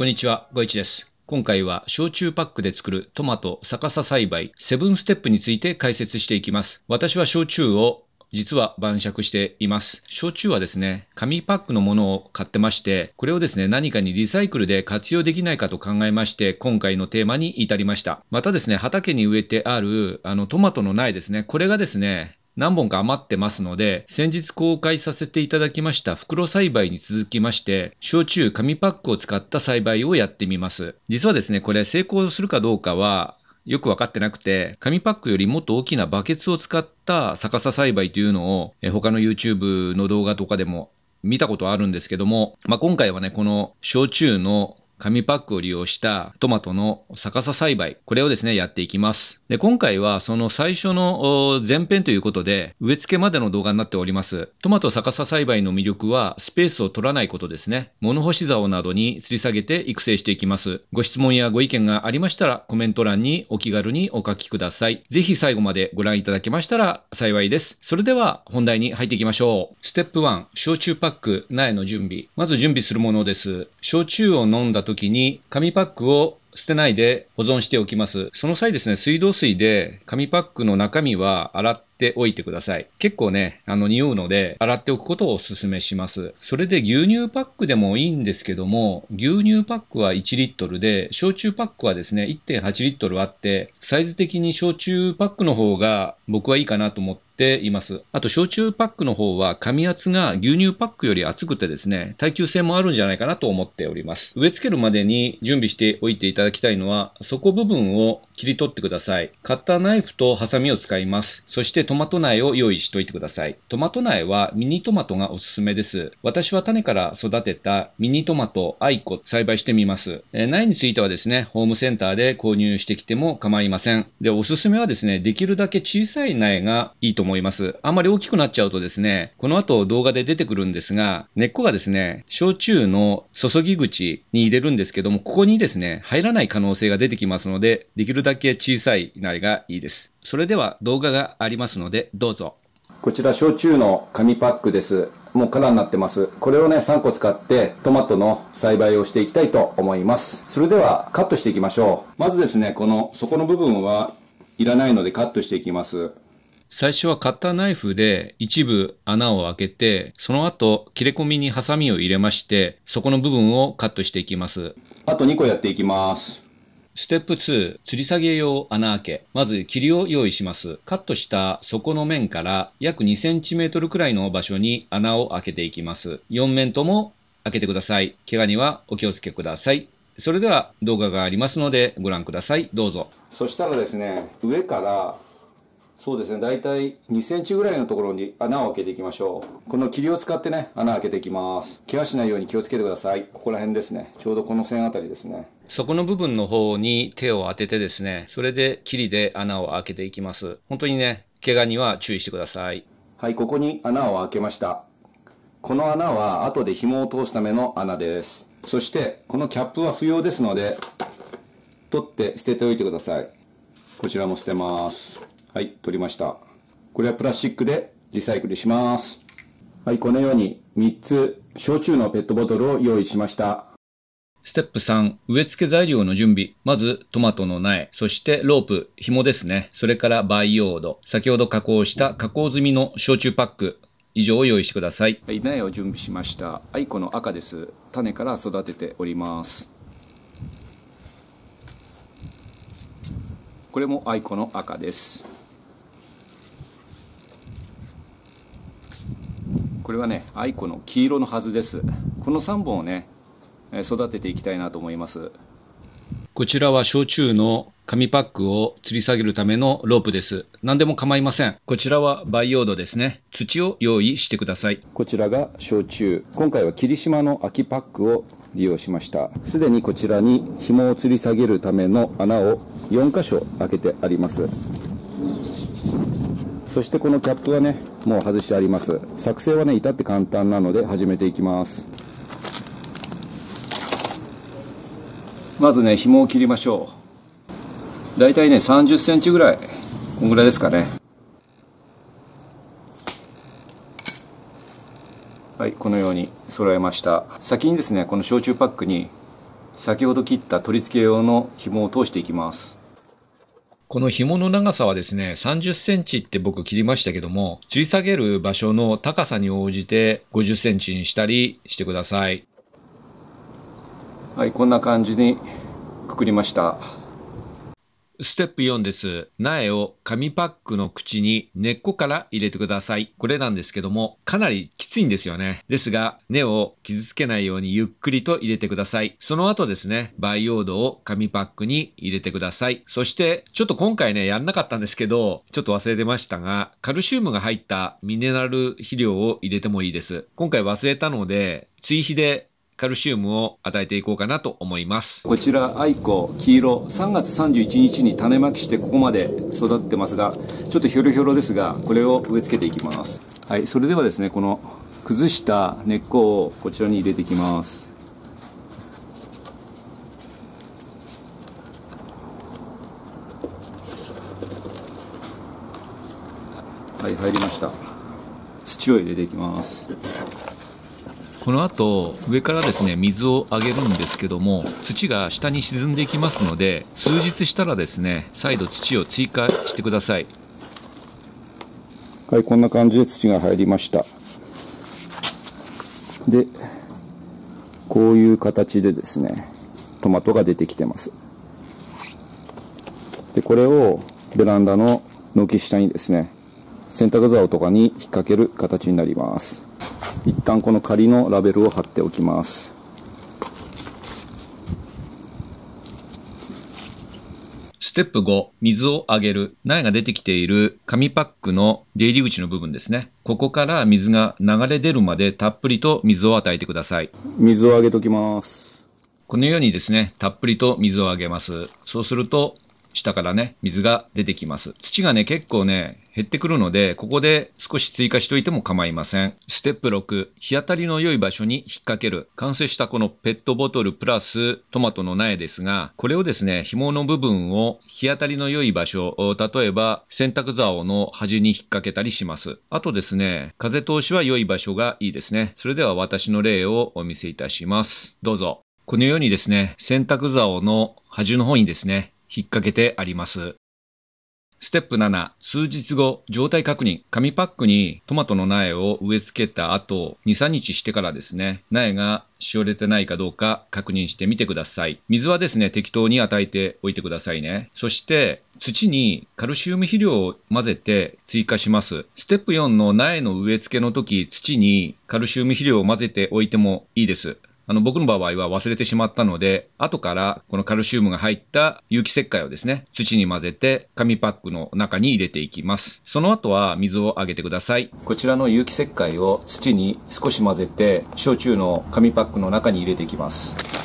こんにちは、ごいちです。今回は焼酎パックで作るトマト逆さ栽培セブンステップについて解説していきます。私は焼酎を実は晩酌しています。焼酎はですね、紙パックのものを買ってまして、これをですね、何かにリサイクルで活用できないかと考えまして、今回のテーマに至りました。またですね、畑に植えてある、あの、トマトの苗ですね、これがですね、何本か余ってますので、先日公開させていただきました袋栽培に続きまして、焼酎紙パックを使った栽培をやってみます。実はですね、これ成功するかどうかは、よく分かってなくて、紙パックよりもっと大きなバケツを使った逆さ栽培というのを、え他の YouTube の動画とかでも見たことあるんですけども、まあ、今回はね、この焼酎の紙パックを利用したトマトの逆さ栽培、これをですね、やっていきます。で、今回はその最初の前編ということで、植え付けまでの動画になっております。トマト逆さ栽培の魅力は、スペースを取らないことですね。物干し竿などに吊り下げて育成していきます。ご質問やご意見がありましたら、コメント欄にお気軽にお書きください。ぜひ最後までご覧いただけましたら幸いです。それでは本題に入っていきましょう。ステップ1、焼酎パック苗の準備。まず準備するものです。焼酎を飲んだ時に紙パックを捨てないで保存しておきます。その際ですね、水道水で紙パックの中身は洗っておいてください。結構ね、あの、匂うので、洗っておくことをお勧めします。それで牛乳パックでもいいんですけども、牛乳パックは1リットルで、焼酎パックはですね、1.8リットルあって、サイズ的に焼酎パックの方が僕はいいかなと思って、ています。あと、焼酎パックの方は、紙圧が牛乳パックより厚くてですね、耐久性もあるんじゃないかなと思っております。植え付けるまでに準備しておいていただきたいのは、底部分を切り取ってください。カッターナイフとハサミを使います。そしてトマト苗を用意しといてください。トマト苗はミニトマトがおすすめです。私は種から育てたミニトマト、アイコ栽培してみます。えー、苗についてはですね、ホームセンターで購入してきても構いません。で、おすすめはですね、できるだけ小さい苗がいいと思います。あんまり大きくなっちゃうとですね、この後動画で出てくるんですが、根っこがですね、焼酎の注ぎ口に入れるんですけども、ここにですね、入らない可能性が出てきますので、できるだけだけ小さい苗がいいです。それでは動画がありますので、どうぞ。こちら、焼酎の紙パックです。もう空になってます。これをね、3個使ってトマトの栽培をしていきたいと思います。それではカットしていきましょう。まずですね、この底の部分はいらないのでカットしていきます。最初はカッターナイフで一部穴を開けて、その後切れ込みにハサミを入れまして、そこの部分をカットしていきます。あと2個やっていきます。ステップ2、吊り下げ用穴開け。まず、霧を用意します。カットした底の面から約 2cm くらいの場所に穴を開けていきます。4面とも開けてください。怪我にはお気をつけください。それでは動画がありますのでご覧ください。どうぞ。そしたらですね、上からそうですね、大体2センチぐらいのところに穴を開けていきましょう。この霧を使ってね、穴を開けていきます。怪我しないように気をつけてください。ここら辺ですね。ちょうどこの線あたりですね。そこの部分の方に手を当ててですね、それで霧で穴を開けていきます。本当にね、怪我には注意してください。はい、ここに穴を開けました。この穴は後で紐を通すための穴です。そして、このキャップは不要ですので、取って捨てておいてください。こちらも捨てます。はい、取りました。これはプラスチックでリサイクルします。はい、このように3つ、焼酎のペットボトルを用意しました。ステップ3、植え付け材料の準備。まず、トマトの苗、そしてロープ、紐ですね。それから培養土。先ほど加工した加工済みの焼酎パック。以上を用意してください。はい、苗を準備しました。アイコの赤です。種から育てております。これもアイコの赤です。これはね、アイコの黄色のはずです。この3本をね、育てていきたいなと思います。こちらは焼酎の紙パックを吊り下げるためのロープです。何でも構いません。こちらは培養土ですね。土を用意してください。こちらが焼酎。今回は霧島の空きパックを利用しました。すでにこちらに紐を吊り下げるための穴を4箇所開けてあります。そしてこのキャップはね、もう外してあります。作成はね、至って簡単なので始めていきます。まずね紐を切りましょう大体ね3 0センチぐらいこんぐらいですかねはいこのように揃えました先にですねこの焼酎パックに先ほど切った取り付け用の紐を通していきますこの紐の長さはですね、30センチって僕切りましたけども、吊り下げる場所の高さに応じて50センチにしたりしてください。はいこんな感じにくくりましたステップ4です。苗を紙パックの口に根っこから入れてください。これなんですけども、かなりきついんですよね。ですが、根を傷つけないようにゆっくりと入れてください。その後ですね、培養土を紙パックに入れてください。そして、ちょっと今回ね、やんなかったんですけど、ちょっと忘れてましたが、カルシウムが入ったミネラル肥料を入れてもいいです。今回忘れたので、追肥でカルシウムを与えていこうかなと思いますこちらアイコ黄色3月31日に種まきしてここまで育ってますがちょっとひょろひょろですがこれを植え付けていきますはいそれではですねこの崩した根っこをこちらに入れていきますはい入りました土を入れていきますこの後上からですね水をあげるんですけども土が下に沈んでいきますので数日したらですね再度土を追加してくださいはいこんな感じで土が入りましたでこういう形でですねトマトが出てきてますでこれをベランダの軒下にですね洗濯竿とかに引っ掛ける形になります一旦この仮のラベルを貼っておきますステップ5、水をあげる。苗が出てきている紙パックの出入り口の部分ですね。ここから水が流れ出るまでたっぷりと水を与えてください。水をあげておきます。このようにですね、たっぷりと水をあげます。そうすると、下からね、水が出てきます。土がね、結構ね、減ってくるので、ここで少し追加しといても構いません。ステップ6、日当たりの良い場所に引っ掛ける。完成したこのペットボトルプラストマトの苗ですが、これをですね、紐の部分を日当たりの良い場所、例えば洗濯竿の端に引っ掛けたりします。あとですね、風通しは良い場所がいいですね。それでは私の例をお見せいたします。どうぞ。このようにですね、洗濯竿の端の方にですね、引っ掛けてあります。ステップ7、数日後、状態確認。紙パックにトマトの苗を植え付けた後、2、3日してからですね、苗がしおれてないかどうか確認してみてください。水はですね、適当に与えておいてくださいね。そして、土にカルシウム肥料を混ぜて追加します。ステップ4の苗の植え付けの時、土にカルシウム肥料を混ぜておいてもいいです。あの、僕の場合は忘れてしまったので、後からこのカルシウムが入った有機石灰をですね、土に混ぜて紙パックの中に入れていきます。その後は水をあげてください。こちらの有機石灰を土に少し混ぜて、焼酎の紙パックの中に入れていきます。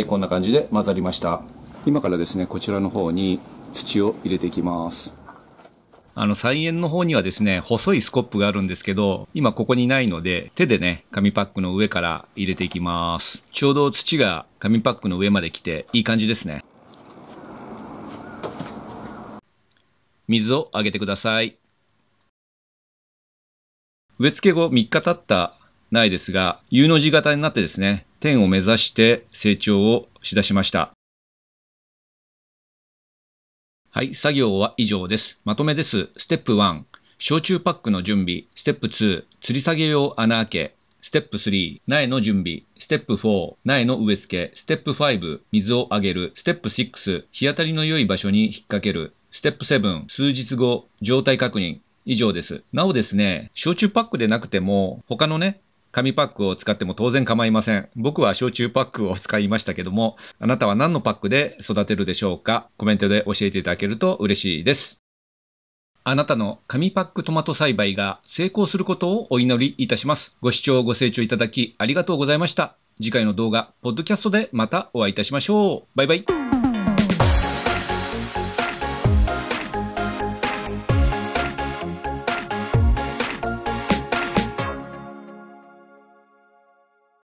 いこんな感じで混ざりました今からですねこちらの方に土を入れていきますあの菜園の方にはですね細いスコップがあるんですけど今ここにないので手でね紙パックの上から入れていきますちょうど土が紙パックの上まで来ていい感じですね水をあげてください植え付け後3日経った苗ですが U の字型になってですね天を目指して成長をしだしました。はい、作業は以上です。まとめです。ステップ1、焼酎パックの準備。ステップ2、吊り下げ用穴開け。ステップ3、苗の準備。ステップ4、苗の植え付け。ステップ5、水をあげる。ステップ6、日当たりの良い場所に引っ掛ける。ステップ7、数日後、状態確認。以上です。なおですね、焼酎パックでなくても、他のね、紙パックを使っても当然構いません。僕は焼酎パックを使いましたけども、あなたは何のパックで育てるでしょうかコメントで教えていただけると嬉しいです。あなたの紙パックトマト栽培が成功することをお祈りいたします。ご視聴ご清聴いただきありがとうございました。次回の動画、ポッドキャストでまたお会いいたしましょう。バイバイ。